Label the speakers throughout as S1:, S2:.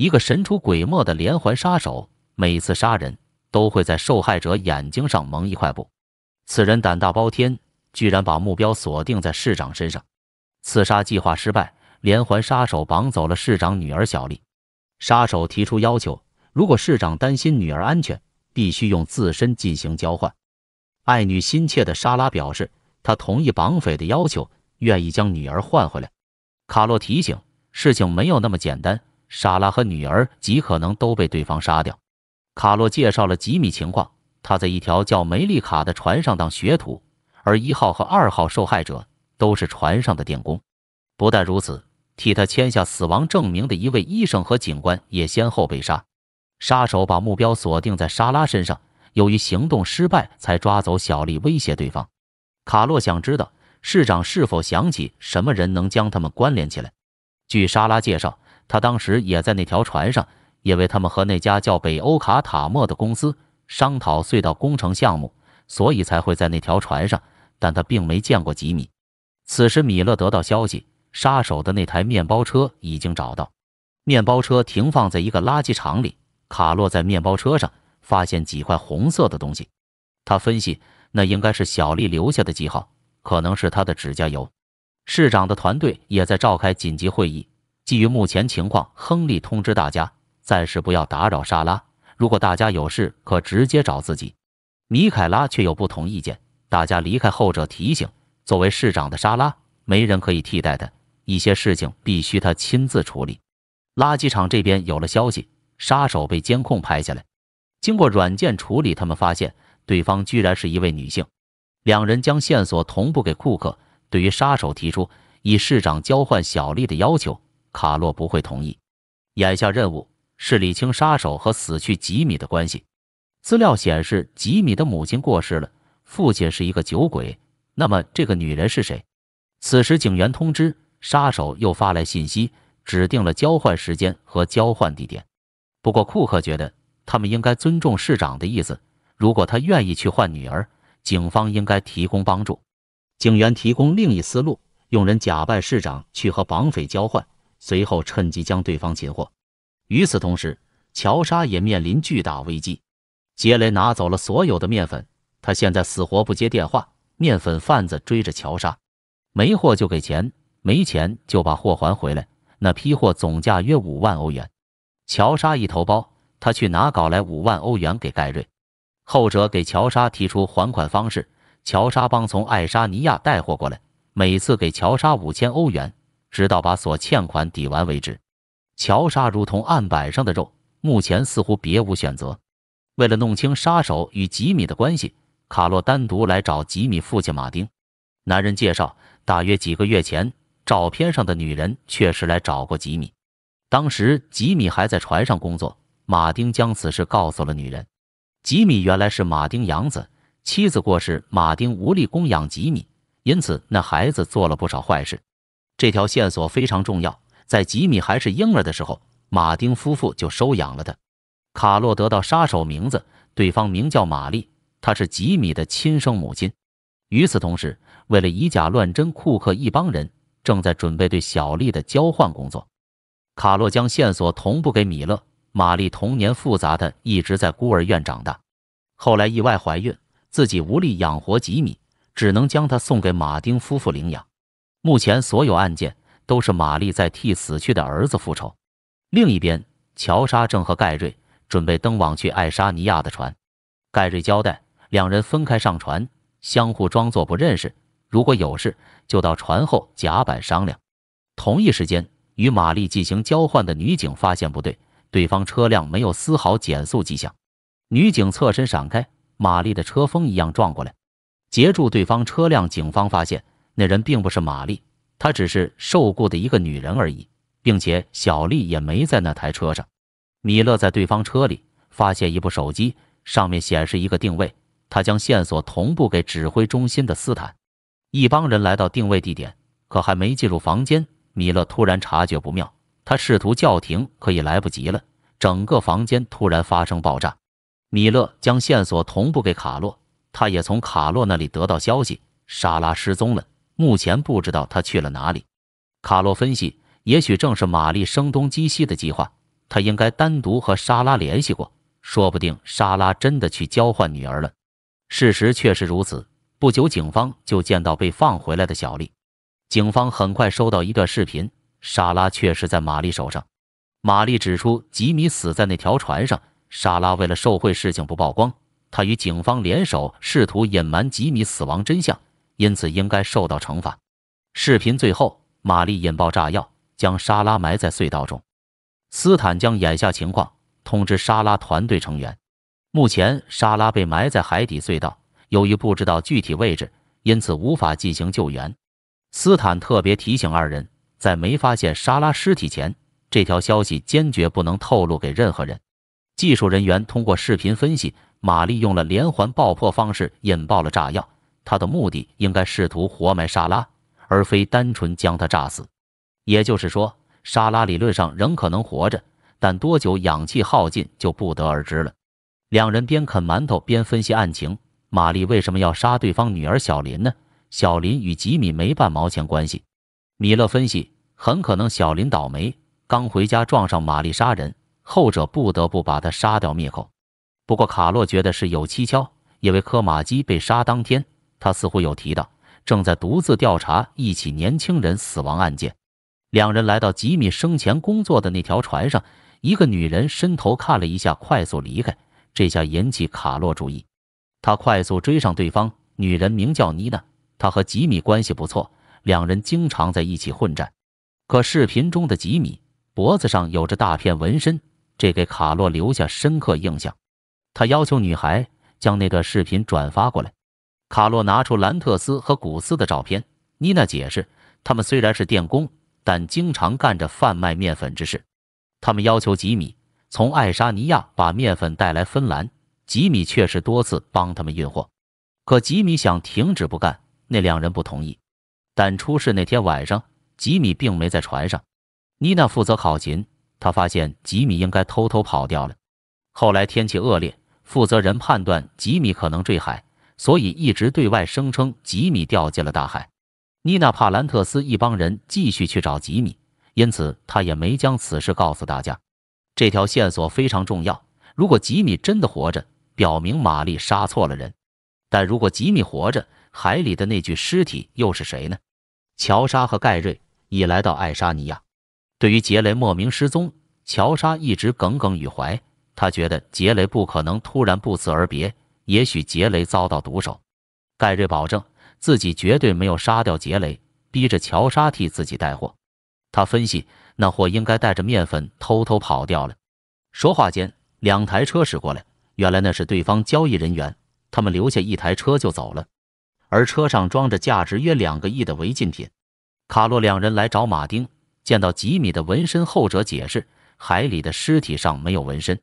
S1: 一个神出鬼没的连环杀手，每次杀人都会在受害者眼睛上蒙一块布。此人胆大包天，居然把目标锁定在市长身上。刺杀计划失败，连环杀手绑走了市长女儿小丽。杀手提出要求：如果市长担心女儿安全，必须用自身进行交换。爱女心切的莎拉表示，她同意绑匪的要求，愿意将女儿换回来。卡洛提醒：事情没有那么简单。莎拉和女儿极可能都被对方杀掉。卡洛介绍了吉米情况，他在一条叫梅丽卡的船上当学徒，而一号和二号受害者都是船上的电工。不但如此，替他签下死亡证明的一位医生和警官也先后被杀。杀手把目标锁定在莎拉身上，由于行动失败，才抓走小丽威胁对方。卡洛想知道市长是否想起什么人能将他们关联起来。据莎拉介绍。他当时也在那条船上，因为他们和那家叫北欧卡塔莫的公司商讨隧道工程项目，所以才会在那条船上。但他并没见过吉米。此时，米勒得到消息，杀手的那台面包车已经找到。面包车停放在一个垃圾场里。卡洛在面包车上发现几块红色的东西，他分析那应该是小丽留下的记号，可能是她的指甲油。市长的团队也在召开紧急会议。基于目前情况，亨利通知大家暂时不要打扰莎拉。如果大家有事，可直接找自己。米凯拉却有不同意见。大家离开，后者提醒：作为市长的莎拉，没人可以替代她，一些事情必须他亲自处理。垃圾场这边有了消息，杀手被监控拍下来。经过软件处理，他们发现对方居然是一位女性。两人将线索同步给库克。对于杀手提出以市长交换小丽的要求。卡洛不会同意。眼下任务是理清杀手和死去吉米的关系。资料显示，吉米的母亲过世了，父亲是一个酒鬼。那么这个女人是谁？此时警员通知，杀手又发来信息，指定了交换时间和交换地点。不过库克觉得他们应该尊重市长的意思，如果他愿意去换女儿，警方应该提供帮助。警员提供另一思路，用人假扮市长去和绑匪交换。随后趁机将对方擒获。与此同时，乔沙也面临巨大危机。杰雷拿走了所有的面粉，他现在死活不接电话。面粉贩子追着乔沙，没货就给钱，没钱就把货还回来。那批货总价约五万欧元。乔沙一头包，他去哪搞来五万欧元给盖瑞，后者给乔沙提出还款方式：乔沙帮从爱沙尼亚带货过来，每次给乔沙五千欧元。直到把所欠款抵完为止。乔莎如同案板上的肉，目前似乎别无选择。为了弄清杀手与吉米的关系，卡洛单独来找吉米父亲马丁。男人介绍，大约几个月前，照片上的女人确实来找过吉米。当时吉米还在船上工作，马丁将此事告诉了女人。吉米原来是马丁养子，妻子过世，马丁无力供养吉米，因此那孩子做了不少坏事。这条线索非常重要。在吉米还是婴儿的时候，马丁夫妇就收养了他。卡洛得到杀手名字，对方名叫玛丽，她是吉米的亲生母亲。与此同时，为了以假乱真，库克一帮人正在准备对小丽的交换工作。卡洛将线索同步给米勒。玛丽童年复杂，的一直在孤儿院长大，后来意外怀孕，自己无力养活吉米，只能将他送给马丁夫妇领养。目前所有案件都是玛丽在替死去的儿子复仇。另一边，乔沙正和盖瑞准备登往去爱沙尼亚的船。盖瑞交代两人分开上船，相互装作不认识，如果有事就到船后甲板商量。同一时间，与玛丽进行交换的女警发现不对，对方车辆没有丝毫减速迹象。女警侧身闪开，玛丽的车风一样撞过来，截住对方车辆。警方发现。那人并不是玛丽，她只是受雇的一个女人而已，并且小丽也没在那台车上。米勒在对方车里发现一部手机，上面显示一个定位。他将线索同步给指挥中心的斯坦。一帮人来到定位地点，可还没进入房间，米勒突然察觉不妙，他试图叫停，可也来不及了。整个房间突然发生爆炸。米勒将线索同步给卡洛，他也从卡洛那里得到消息：莎拉失踪了。目前不知道他去了哪里。卡洛分析，也许正是玛丽声东击西的计划。他应该单独和莎拉联系过，说不定莎拉真的去交换女儿了。事实确实如此。不久，警方就见到被放回来的小丽。警方很快收到一段视频，莎拉确实在玛丽手上。玛丽指出，吉米死在那条船上。莎拉为了受贿事情不曝光，她与警方联手，试图隐瞒吉米死亡真相。因此，应该受到惩罚。视频最后，玛丽引爆炸药，将莎拉埋在隧道中。斯坦将眼下情况通知莎拉团队成员。目前，莎拉被埋在海底隧道，由于不知道具体位置，因此无法进行救援。斯坦特别提醒二人，在没发现莎拉尸体前，这条消息坚决不能透露给任何人。技术人员通过视频分析，玛丽用了连环爆破方式引爆了炸药。他的目的应该试图活埋莎拉，而非单纯将她炸死。也就是说，莎拉理论上仍可能活着，但多久氧气耗尽就不得而知了。两人边啃馒头边分析案情：玛丽为什么要杀对方女儿小林呢？小林与吉米没半毛钱关系。米勒分析，很可能小林倒霉，刚回家撞上玛丽杀人，后者不得不把他杀掉灭口。不过卡洛觉得是有蹊跷，因为科马基被杀当天。他似乎有提到正在独自调查一起年轻人死亡案件。两人来到吉米生前工作的那条船上，一个女人伸头看了一下，快速离开。这下引起卡洛注意，他快速追上对方。女人名叫妮娜，她和吉米关系不错，两人经常在一起混战。可视频中的吉米脖子上有着大片纹身，这给卡洛留下深刻印象。他要求女孩将那段视频转发过来。卡洛拿出兰特斯和古斯的照片。妮娜解释，他们虽然是电工，但经常干着贩卖面粉之事。他们要求吉米从爱沙尼亚把面粉带来芬兰。吉米确实多次帮他们运货，可吉米想停止不干，那两人不同意。但出事那天晚上，吉米并没在船上。妮娜负责考勤，她发现吉米应该偷偷跑掉了。后来天气恶劣，负责人判断吉米可能坠海。所以一直对外声称吉米掉进了大海。妮娜·帕兰特斯一帮人继续去找吉米，因此他也没将此事告诉大家。这条线索非常重要，如果吉米真的活着，表明玛丽杀错了人；但如果吉米活着，海里的那具尸体又是谁呢？乔莎和盖瑞已来到爱沙尼亚。对于杰雷莫名失踪，乔莎一直耿耿于怀，他觉得杰雷不可能突然不辞而别。也许杰雷遭到毒手，盖瑞保证自己绝对没有杀掉杰雷，逼着乔沙替自己带货。他分析，那货应该带着面粉偷偷跑掉了。说话间，两台车驶过来，原来那是对方交易人员，他们留下一台车就走了，而车上装着价值约两个亿的违禁品。卡洛两人来找马丁，见到吉米的纹身后者解释，海里的尸体上没有纹身，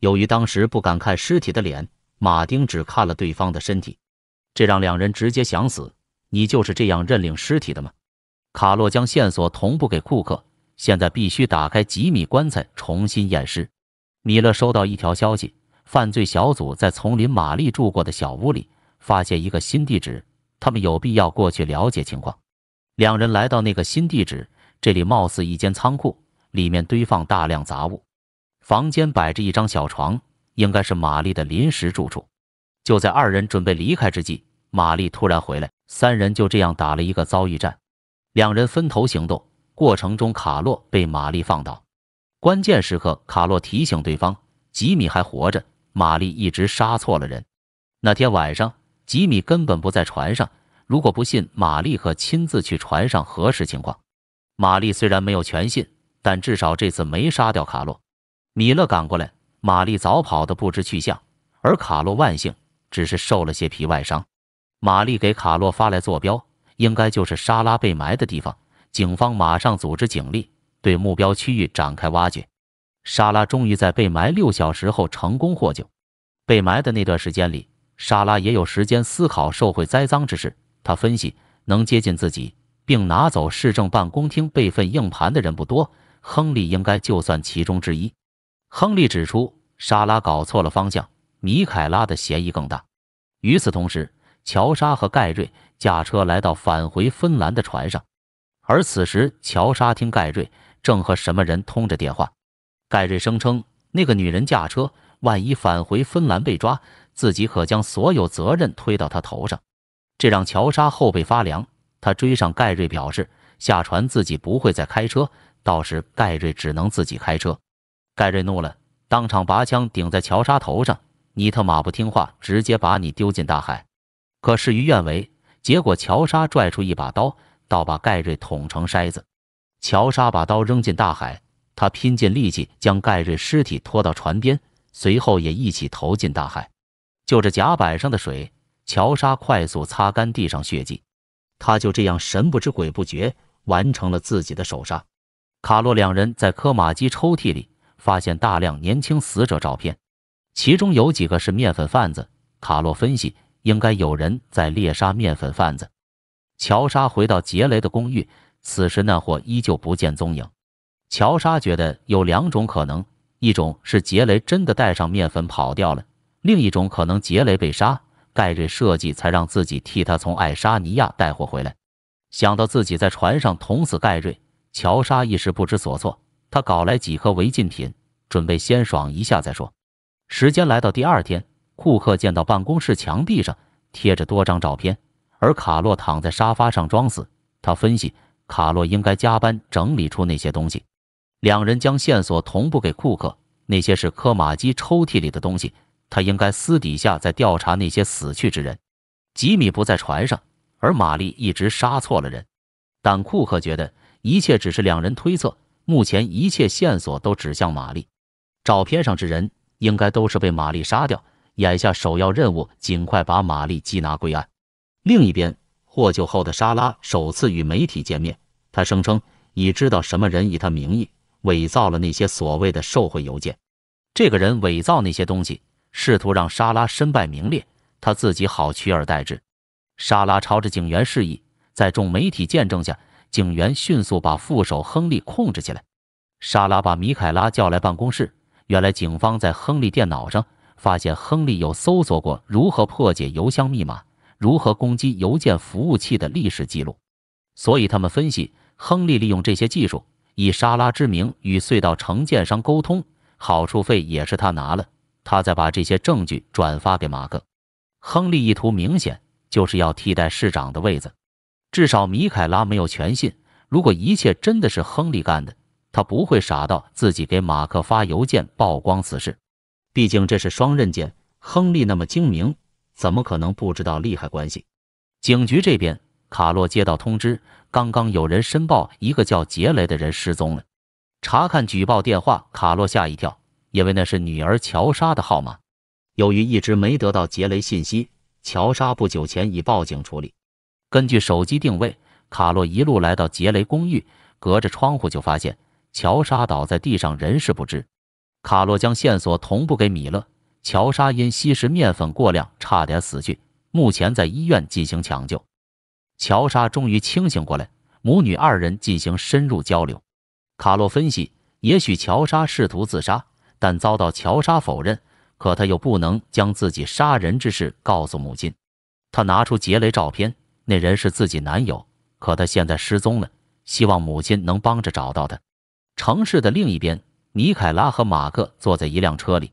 S1: 由于当时不敢看尸体的脸。马丁只看了对方的身体，这让两人直接想死。你就是这样认领尸体的吗？卡洛将线索同步给库克，现在必须打开吉米棺材重新验尸。米勒收到一条消息，犯罪小组在丛林玛丽住过的小屋里发现一个新地址，他们有必要过去了解情况。两人来到那个新地址，这里貌似一间仓库，里面堆放大量杂物，房间摆着一张小床。应该是玛丽的临时住处。就在二人准备离开之际，玛丽突然回来，三人就这样打了一个遭遇战。两人分头行动，过程中卡洛被玛丽放倒。关键时刻，卡洛提醒对方，吉米还活着。玛丽一直杀错了人。那天晚上，吉米根本不在船上。如果不信，玛丽可亲自去船上核实情况。玛丽虽然没有全信，但至少这次没杀掉卡洛。米勒赶过来。玛丽早跑得不知去向，而卡洛万幸只是受了些皮外伤。玛丽给卡洛发来坐标，应该就是莎拉被埋的地方。警方马上组织警力对目标区域展开挖掘。莎拉终于在被埋六小时后成功获救。被埋的那段时间里，莎拉也有时间思考受贿栽赃之事。他分析，能接近自己并拿走市政办公厅备份硬盘的人不多，亨利应该就算其中之一。亨利指出，莎拉搞错了方向，米凯拉的嫌疑更大。与此同时，乔莎和盖瑞驾车来到返回芬兰的船上，而此时乔莎听盖瑞正和什么人通着电话。盖瑞声称，那个女人驾车，万一返回芬兰被抓，自己可将所有责任推到她头上。这让乔莎后背发凉。她追上盖瑞，表示下船自己不会再开车，到时盖瑞只能自己开车。盖瑞怒了，当场拔枪顶在乔沙头上：“你特妈不听话，直接把你丢进大海！”可事与愿违，结果乔沙拽出一把刀，倒把盖瑞捅成筛子。乔沙把刀扔进大海，他拼尽力气将盖瑞尸体拖到船边，随后也一起投进大海。就着甲板上的水，乔沙快速擦干地上血迹，他就这样神不知鬼不觉完成了自己的首杀。卡洛两人在科马基抽屉里。发现大量年轻死者照片，其中有几个是面粉贩子。卡洛分析，应该有人在猎杀面粉贩子。乔莎回到杰雷的公寓，此时那货依旧不见踪影。乔莎觉得有两种可能：一种是杰雷真的带上面粉跑掉了；另一种可能，杰雷被杀，盖瑞设计才让自己替他从爱沙尼亚带货回来。想到自己在船上捅死盖瑞，乔莎一时不知所措。他搞来几颗违禁品，准备先爽一下再说。时间来到第二天，库克见到办公室墙壁上贴着多张照片，而卡洛躺在沙发上装死。他分析，卡洛应该加班整理出那些东西。两人将线索同步给库克，那些是科马基抽屉里的东西，他应该私底下在调查那些死去之人。吉米不在船上，而玛丽一直杀错了人，但库克觉得一切只是两人推测。目前一切线索都指向玛丽，照片上之人应该都是被玛丽杀掉。眼下首要任务，尽快把玛丽缉拿归案。另一边，获救后的莎拉首次与媒体见面，她声称已知道什么人以她名义伪造了那些所谓的受贿邮件。这个人伪造那些东西，试图让莎拉身败名裂，他自己好取而代之。莎拉朝着警员示意，在众媒体见证下。警员迅速把副手亨利控制起来。莎拉把米凯拉叫来办公室。原来，警方在亨利电脑上发现亨利有搜索过如何破解邮箱密码、如何攻击邮件服务器的历史记录。所以，他们分析，亨利利用这些技术，以莎拉之名与隧道承建商沟通，好处费也是他拿了。他再把这些证据转发给马克。亨利意图明显，就是要替代市长的位子。至少米凯拉没有全信。如果一切真的是亨利干的，他不会傻到自己给马克发邮件曝光此事。毕竟这是双刃剑，亨利那么精明，怎么可能不知道利害关系？警局这边，卡洛接到通知，刚刚有人申报一个叫杰雷的人失踪了。查看举报电话，卡洛吓一跳，因为那是女儿乔莎的号码。由于一直没得到杰雷信息，乔莎不久前已报警处理。根据手机定位，卡洛一路来到杰雷公寓，隔着窗户就发现乔莎倒在地上，人事不知。卡洛将线索同步给米勒。乔莎因吸食面粉过量，差点死去，目前在医院进行抢救。乔莎终于清醒过来，母女二人进行深入交流。卡洛分析，也许乔莎试图自杀，但遭到乔莎否认。可他又不能将自己杀人之事告诉母亲，他拿出杰雷照片。那人是自己男友，可他现在失踪了，希望母亲能帮着找到他。城市的另一边，尼凯拉和马克坐在一辆车里。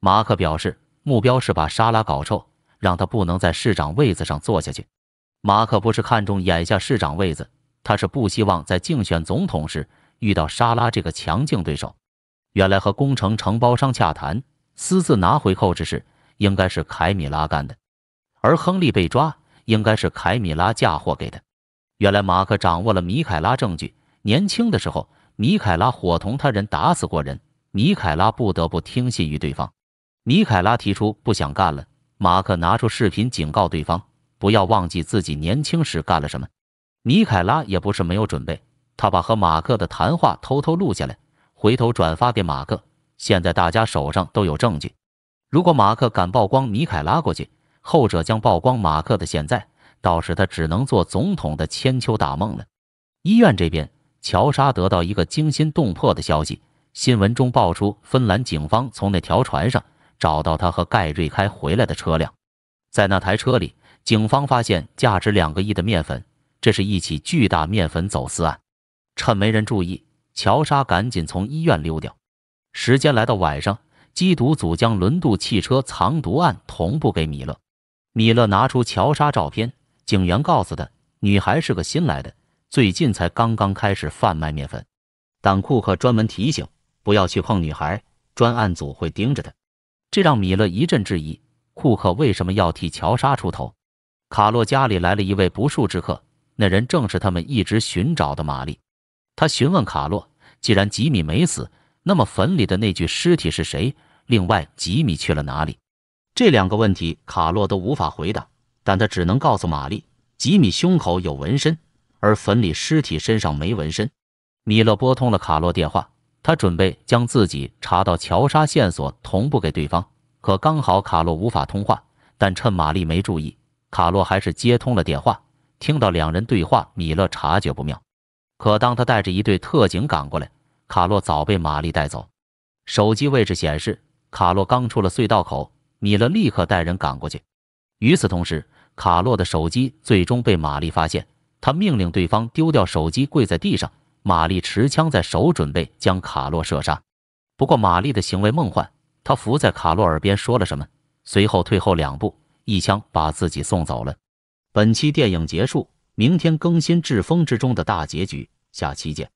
S1: 马克表示，目标是把莎拉搞臭，让他不能在市长位子上坐下去。马克不是看中眼下市长位子，他是不希望在竞选总统时遇到莎拉这个强劲对手。原来和工程承包商洽谈私自拿回扣之事，应该是凯米拉干的，而亨利被抓。应该是凯米拉嫁祸给的。原来马克掌握了米凯拉证据，年轻的时候米凯拉伙同他人打死过人，米凯拉不得不听信于对方。米凯拉提出不想干了，马克拿出视频警告对方，不要忘记自己年轻时干了什么。米凯拉也不是没有准备，他把和马克的谈话偷偷录下来，回头转发给马克。现在大家手上都有证据，如果马克敢曝光米凯拉过去。后者将曝光马克的现在，倒是他只能做总统的千秋大梦了。医院这边，乔莎得到一个惊心动魄的消息：新闻中爆出，芬兰警方从那条船上找到他和盖瑞开回来的车辆，在那台车里，警方发现价值两个亿的面粉，这是一起巨大面粉走私案。趁没人注意，乔莎赶紧从医院溜掉。时间来到晚上，缉毒组将轮渡汽车藏毒案同步给米勒。米勒拿出乔莎照片，警员告诉他，女孩是个新来的，最近才刚刚开始贩卖面粉。但库克专门提醒，不要去碰女孩，专案组会盯着她。这让米勒一阵质疑：库克为什么要替乔莎出头？卡洛家里来了一位不速之客，那人正是他们一直寻找的玛丽。他询问卡洛，既然吉米没死，那么坟里的那具尸体是谁？另外，吉米去了哪里？这两个问题卡洛都无法回答，但他只能告诉玛丽，吉米胸口有纹身，而坟里尸体身上没纹身。米勒拨通了卡洛电话，他准备将自己查到乔杀线索同步给对方，可刚好卡洛无法通话。但趁玛丽没注意，卡洛还是接通了电话。听到两人对话，米勒察觉不妙。可当他带着一队特警赶过来，卡洛早被玛丽带走。手机位置显示，卡洛刚出了隧道口。米勒立刻带人赶过去。与此同时，卡洛的手机最终被玛丽发现，他命令对方丢掉手机，跪在地上。玛丽持枪在手，准备将卡洛射杀。不过玛丽的行为梦幻，她伏在卡洛耳边说了什么，随后退后两步，一枪把自己送走了。本期电影结束，明天更新《至风之中的大结局》，下期见。